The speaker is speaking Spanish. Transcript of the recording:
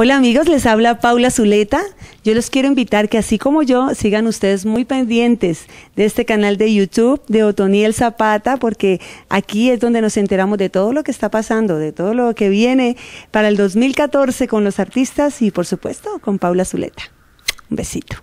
Hola amigos, les habla Paula Zuleta. Yo los quiero invitar que así como yo, sigan ustedes muy pendientes de este canal de YouTube de Otoniel Zapata, porque aquí es donde nos enteramos de todo lo que está pasando, de todo lo que viene para el 2014 con los artistas y por supuesto con Paula Zuleta. Un besito.